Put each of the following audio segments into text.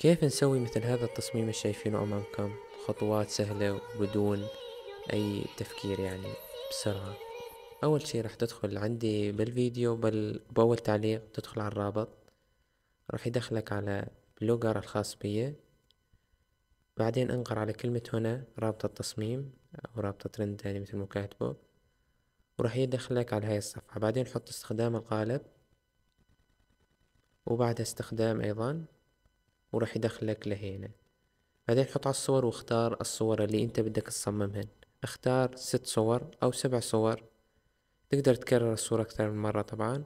كيف نسوي مثل هذا التصميم اللي شايفينه أمامكم خطوات سهلة وبدون أي تفكير يعني بسرعة أول شي راح تدخل عندي بالفيديو بل بأول تعليق تدخل على الرابط راح يدخلك على بلوجر الخاص بي بعدين انقر على كلمة هنا رابط التصميم أو رابط ترند يعني مثل ما كاتبه وراح يدخلك على هاي الصفحة بعدين حط استخدام القالب وبعد استخدام أيضا وراح يدخلك لهنا بعدين حط على الصور واختار الصور اللي انت بدك تصممهن اختار ست صور او سبع صور تقدر تكرر الصورة أكثر من مرة طبعا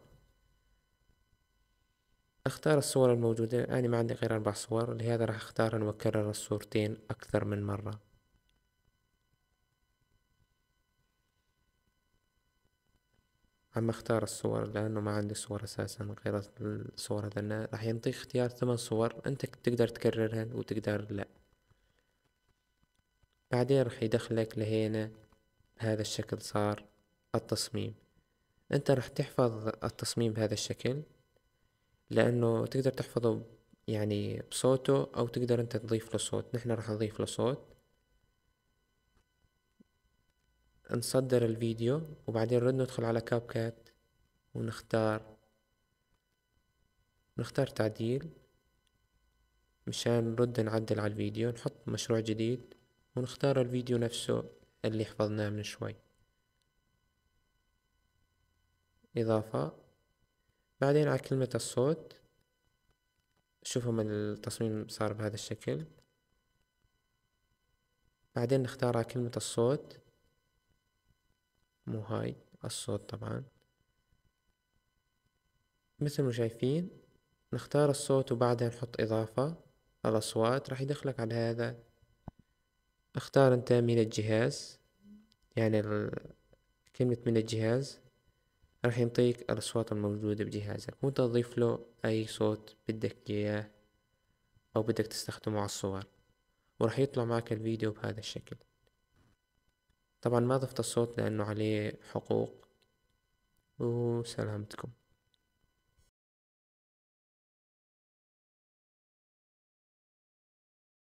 اختار الصور الموجودة أنا ما عندي غير أربع صور لهذا راح اختارهن واكرر الصورتين أكثر من مرة عم اختار الصور لانه ما عندي صور اساسا غير الصور هذا راح ينطيك اختيار ثمان صور انت تقدر تكررهن وتقدر لا بعدين راح يدخلك لهنا بهذا الشكل صار التصميم انت راح تحفظ التصميم بهذا الشكل لانه تقدر تحفظه يعني بصوته او تقدر انت تضيف له صوت نحن راح نضيف له صوت نصدر الفيديو وبعدين نرد ندخل على كاب كات ونختار نختار تعديل مشان نرد نعدل على الفيديو نحط مشروع جديد ونختار الفيديو نفسه اللي حفظناه من شوي إضافة بعدين على كلمة الصوت شوفوا من التصميم صار بهذا الشكل بعدين نختار على كلمة الصوت مو هاي الصوت طبعا مثل ما شايفين نختار الصوت وبعدها نحط إضافة الأصوات راح يدخلك على هذا اختار انت من الجهاز يعني كلمة من الجهاز راح ينطيك الأصوات الموجودة بجهازك وانت تضيف له أي صوت بدك إياه أو بدك تستخدمه على الصور وراح يطلع معك الفيديو بهذا الشكل طبعا ما ضفت الصوت لأنه عليه حقوق وسلامتكم